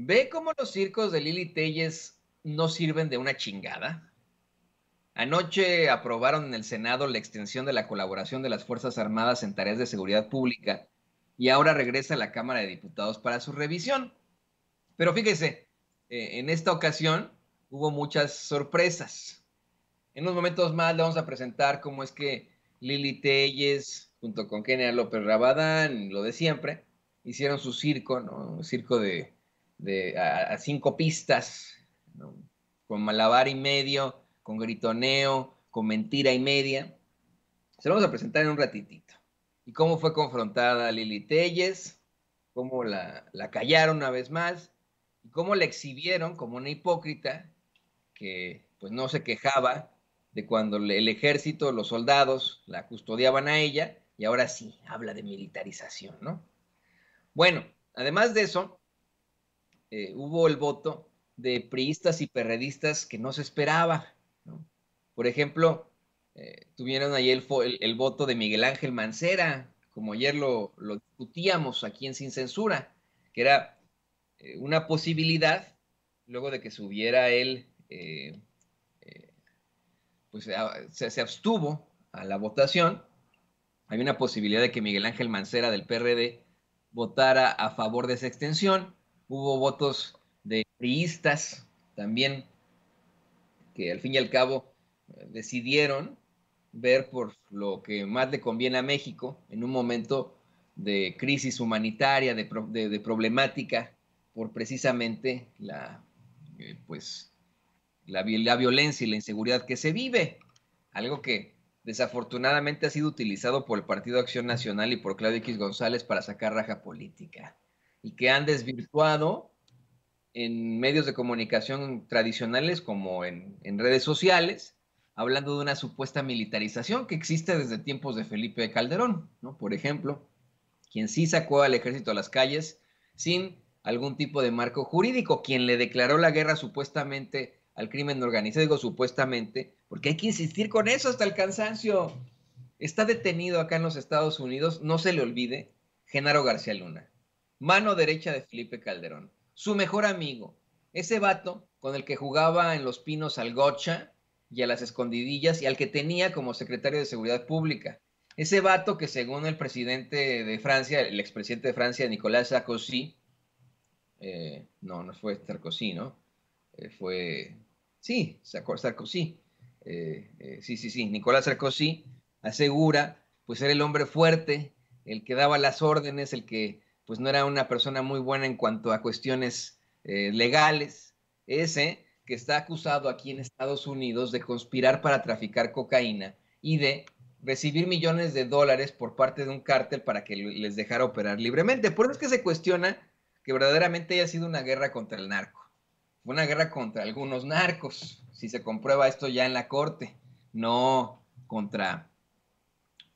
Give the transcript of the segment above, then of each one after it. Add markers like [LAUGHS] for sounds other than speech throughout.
¿Ve cómo los circos de Lili Telles no sirven de una chingada? Anoche aprobaron en el Senado la extensión de la colaboración de las Fuerzas Armadas en tareas de seguridad pública y ahora regresa a la Cámara de Diputados para su revisión. Pero fíjese, eh, en esta ocasión hubo muchas sorpresas. En unos momentos más le vamos a presentar cómo es que Lili Telles, junto con Kenia López Rabadán, lo de siempre, hicieron su circo, ¿no? Un circo de, a, cinco pistas, con malabar y medio, con gritoneo, con mentira y media. Se lo vamos a presentar en un ratitito. Y cómo fue confrontada Lili Telles, cómo la, callaron una vez más, y cómo la exhibieron como una hipócrita que pues no se quejaba de cuando el ejército, los soldados la custodiaban a ella, y ahora sí, habla de militarización, ¿no? Bueno, además de eso, eh, hubo el voto de priistas y perredistas que no se esperaba. Por ejemplo, eh, tuvieron ahí el, voto de Miguel Ángel Mancera, como ayer lo, discutíamos aquí en Sin Censura, que era eh, una posibilidad, luego de que subiera él, pues se, se abstuvo a la votación, hay una posibilidad de que Miguel Ángel Mancera del PRD votara a favor de esa extensión hubo votos de priistas también, que al fin y al cabo eh, decidieron ver por lo que más le conviene a México en un momento de crisis humanitaria, de, problemática, por precisamente la, eh, pues, la, la violencia y la inseguridad que se vive, algo que desafortunadamente ha sido utilizado por el Partido Acción Nacional y por Claudio X González para sacar raja política y que han desvirtuado en medios de comunicación tradicionales como en, redes sociales, hablando de una supuesta militarización que existe desde tiempos de Felipe Calderón, ¿no? Por ejemplo, quien sí sacó al ejército a las calles sin algún tipo de marco jurídico, quien le declaró la guerra supuestamente al crimen organizado, digo supuestamente, porque hay que insistir con eso hasta el cansancio. Está detenido acá en los Estados Unidos, no se le olvide, Genaro García Luna mano derecha de Felipe Calderón, su mejor amigo, ese vato con el que jugaba en los pinos al gocha y a las escondidillas y al que tenía como secretario de Seguridad Pública. Ese vato que según el presidente de Francia, el expresidente de Francia, Nicolás Sarkozy, eh, no, no fue Sarkozy, ¿no? Eh, fue, sí, Sarkozy, eh, sí, sí, sí, Nicolás Sarkozy asegura, pues era el hombre fuerte, el que daba las órdenes, el que pues no era una persona muy buena en cuanto a cuestiones eh, legales. Ese que está acusado aquí en Estados Unidos de conspirar para traficar cocaína y de recibir millones de dólares por parte de un cártel para que les dejara operar libremente. Por eso es que se cuestiona que verdaderamente haya sido una guerra contra el narco. Una guerra contra algunos narcos, si se comprueba esto ya en la corte. No contra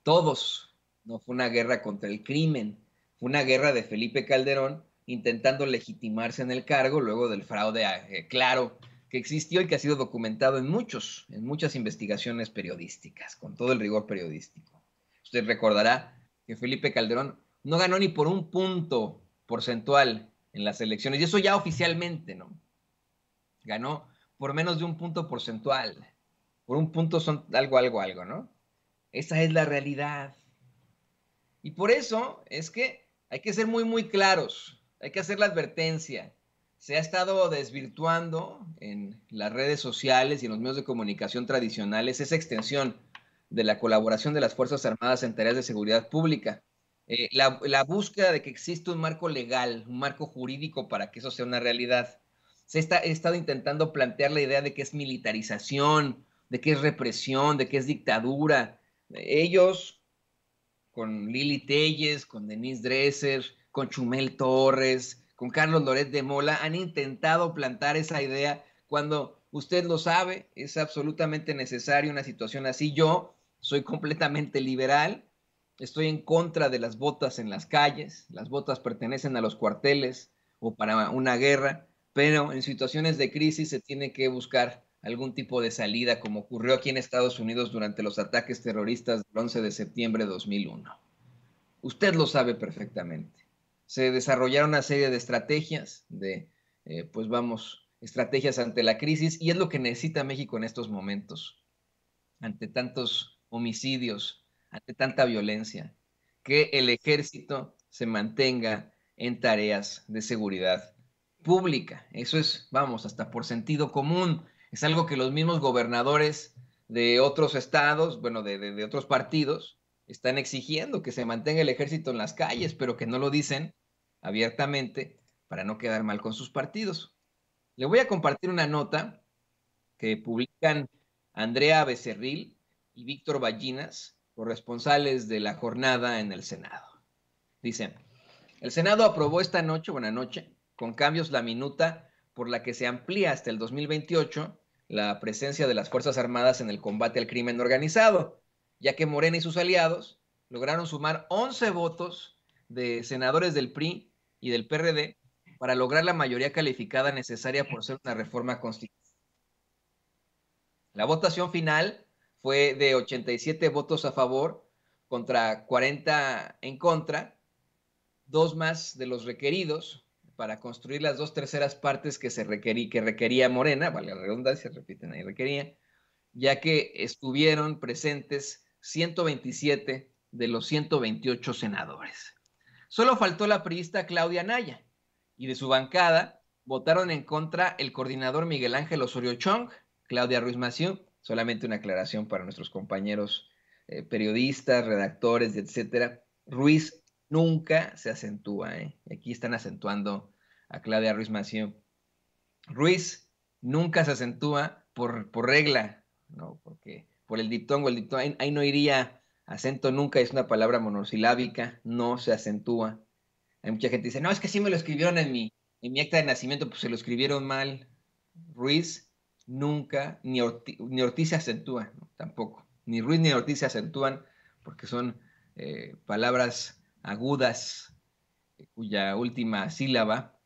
todos. No fue una guerra contra el crimen una guerra de Felipe Calderón intentando legitimarse en el cargo luego del fraude ah, eh, claro que existió y que ha sido documentado en muchos, en muchas investigaciones periodísticas, con todo el rigor periodístico. Usted recordará que Felipe Calderón no ganó ni por un punto porcentual en las elecciones, y eso ya oficialmente, ¿no? Ganó por menos de un punto porcentual. Por un punto son algo, algo, algo, ¿no? Esa es la realidad. Y por eso es que hay que ser muy, muy claros. Hay que hacer la advertencia. Se ha estado desvirtuando en las redes sociales y en los medios de comunicación tradicionales esa extensión de la colaboración de las Fuerzas Armadas en tareas de seguridad pública. Eh, la, búsqueda de que existe un marco legal, un marco jurídico para que eso sea una realidad. Se está, estado intentando plantear la idea de que es militarización, de que es represión, de que es dictadura. Ellos, con Lili Telles, con Denise Dresser, con Chumel Torres, con Carlos Loret de Mola, han intentado plantar esa idea cuando usted lo sabe, es absolutamente necesario una situación así. Yo soy completamente liberal, estoy en contra de las botas en las calles, las botas pertenecen a los cuarteles o para una guerra, pero en situaciones de crisis se tiene que buscar algún tipo de salida como ocurrió aquí en Estados Unidos durante los ataques terroristas del 11 de septiembre de 2001. Usted lo sabe perfectamente. Se desarrollaron una serie de estrategias, de, eh, pues vamos, estrategias ante la crisis y es lo que necesita México en estos momentos, ante tantos homicidios, ante tanta violencia, que el ejército se mantenga en tareas de seguridad pública. Eso es, vamos, hasta por sentido común, es algo que los mismos gobernadores de otros estados, bueno, de, otros partidos, están exigiendo que se mantenga el ejército en las calles, pero que no lo dicen abiertamente para no quedar mal con sus partidos. Le voy a compartir una nota que publican Andrea Becerril y Víctor Ballinas, corresponsales de la jornada en el Senado. Dicen, el Senado aprobó esta noche, buena noche, con cambios la minuta por la que se amplía hasta el 2028 la presencia de las Fuerzas Armadas en el combate al crimen organizado, ya que Morena y sus aliados lograron sumar 11 votos de senadores del PRI y del PRD para lograr la mayoría calificada necesaria por ser una reforma constitucional. La votación final fue de 87 votos a favor contra 40 en contra, dos más de los requeridos, para construir las dos terceras partes que, se requerí, que requería Morena, vale la redundancia, repiten ahí, requería, ya que estuvieron presentes 127 de los 128 senadores. Solo faltó la priista Claudia Naya y de su bancada votaron en contra el coordinador Miguel Ángel Osorio Chong, Claudia Ruiz Maciú, solamente una aclaración para nuestros compañeros eh, periodistas, redactores, etcétera. Ruiz nunca se acentúa, ¿eh? aquí están acentuando a Claudia Ruiz Mació. Ruiz nunca se acentúa por, por regla, ¿no? Porque por el diptongo, el diptongo, ahí, no iría acento nunca, es una palabra monosilábica, no se acentúa. Hay mucha gente que dice, no, es que sí me lo escribieron en mi, en acta de nacimiento, pues se lo escribieron mal. Ruiz nunca, ni, Ortiz se acentúa, tampoco. Ni Ruiz ni Ortiz se acentúan porque son eh, palabras agudas eh, cuya última sílaba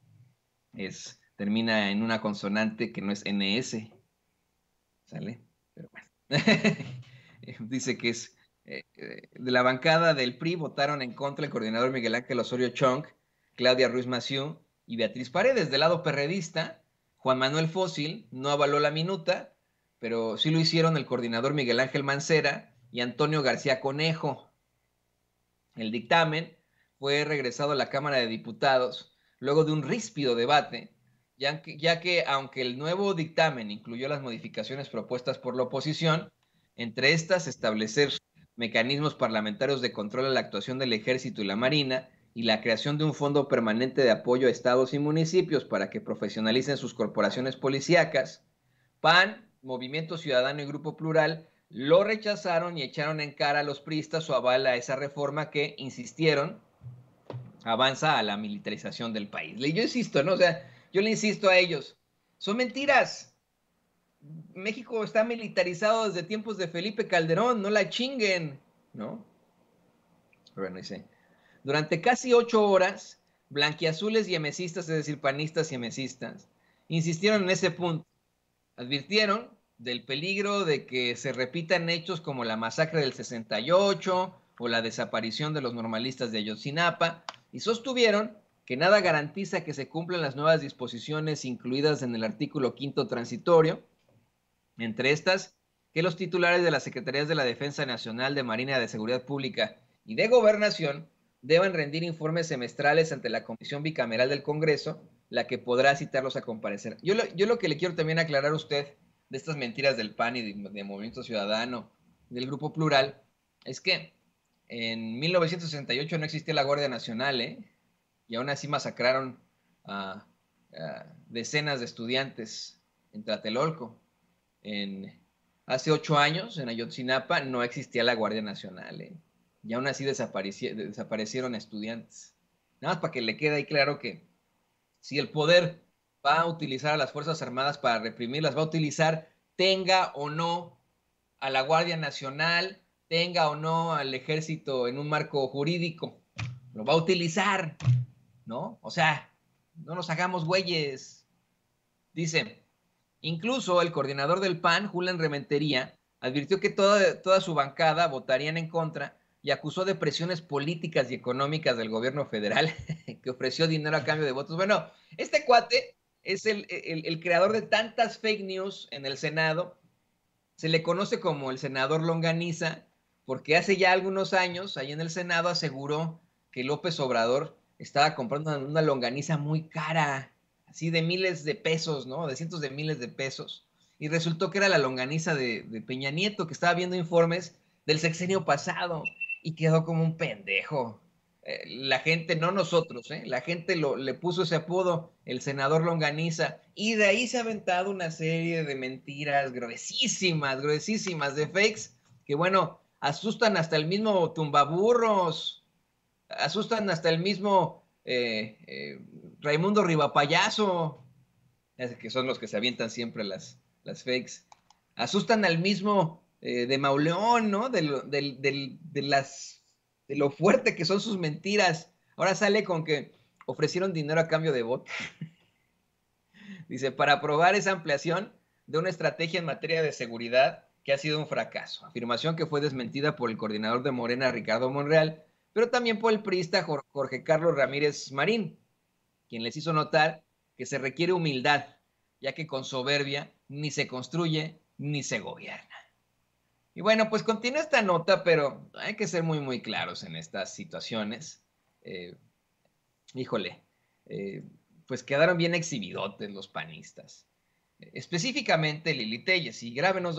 es, termina en una consonante que no es NS. ¿Sale? Pero bueno. [LAUGHS] Dice que es eh, eh, de la bancada del PRI votaron en contra el coordinador Miguel Ángel Osorio Chong, Claudia Ruiz Maciú y Beatriz Paredes. Del lado perredista, Juan Manuel Fósil no avaló la minuta, pero sí lo hicieron el coordinador Miguel Ángel Mancera y Antonio García Conejo. El dictamen fue regresado a la Cámara de Diputados luego de un ríspido debate, ya que, aunque el nuevo dictamen incluyó las modificaciones propuestas por la oposición, entre estas establecer mecanismos parlamentarios de control a la actuación del ejército y la marina y la creación de un fondo permanente de apoyo a estados y municipios para que profesionalicen sus corporaciones policíacas, PAN, Movimiento Ciudadano y Grupo Plural lo rechazaron y echaron en cara a los priistas su aval a esa reforma que, insistieron, avanza a la militarización del país. Yo insisto, ¿no? O sea, yo le insisto a ellos, son mentiras. México está militarizado desde tiempos de Felipe Calderón, no la chinguen, ¿no? Bueno, dice, durante casi ocho horas, blanquiazules y emecistas, es decir, panistas y emecistas, insistieron en ese punto. Advirtieron del peligro de que se repitan hechos como la masacre del 68 o la desaparición de los normalistas de Ayotzinapa, y sostuvieron que nada garantiza que se cumplan las nuevas disposiciones incluidas en el artículo quinto transitorio, entre estas, que los titulares de las Secretarías de la Defensa Nacional, de Marina de Seguridad Pública y de Gobernación deban rendir informes semestrales ante la Comisión Bicameral del Congreso, la que podrá citarlos a comparecer. Yo lo, que le quiero también aclarar a usted de estas mentiras del PAN y del de Movimiento Ciudadano, del Grupo Plural, es que en 1968 no existía la Guardia Nacional, ¿eh? Y aún así masacraron a, decenas de estudiantes en Tlatelolco. hace ocho años, en Ayotzinapa, no existía la Guardia Nacional, ¿eh? Y aún así desaparecieron estudiantes. Nada más para que le quede ahí claro que si el poder va a utilizar a las Fuerzas Armadas para reprimirlas, va a utilizar, tenga o no, a la Guardia Nacional, tenga o no al ejército en un marco jurídico, lo va a utilizar, ¿no? O sea, no nos hagamos güeyes. Dice, incluso el coordinador del PAN, Julián Rementería, advirtió que toda, toda su bancada votarían en contra y acusó de presiones políticas y económicas del gobierno federal [LAUGHS] que ofreció dinero a cambio de votos. Bueno, este cuate es el, el, creador de tantas fake news en el Senado. Se le conoce como el senador Longaniza porque hace ya algunos años, ahí en el Senado, aseguró que López Obrador estaba comprando una longaniza muy cara, así de miles de pesos, ¿no? De cientos de miles de pesos. Y resultó que era la longaniza de, Peña Nieto, que estaba viendo informes del sexenio pasado y quedó como un pendejo. Eh, la gente, no nosotros, ¿eh? la gente le puso ese apodo, el senador Longaniza, y de ahí se ha aventado una serie de mentiras gruesísimas, gruesísimas, de fakes, que bueno, asustan hasta el mismo tumbaburros, asustan hasta el mismo eh, eh, Raimundo Rivapayaso. que son los que se avientan siempre las, las fakes, asustan al mismo eh, de Mauleón, ¿no? De lo, de lo fuerte que son sus mentiras. Ahora sale con que ofrecieron dinero a cambio de voto. [LAUGHS] Dice, para aprobar esa ampliación de una estrategia en materia de seguridad que ha sido un fracaso, afirmación que fue desmentida por el coordinador de Morena, Ricardo Monreal, pero también por el priista Jorge Carlos Ramírez Marín, quien les hizo notar que se requiere humildad, ya que con soberbia ni se construye ni se gobierna. Y bueno, pues continúa esta nota, pero hay que ser muy, muy claros en estas situaciones. Eh, híjole, eh, pues quedaron bien exhibidotes los panistas. Específicamente Lili Telles, y grábenos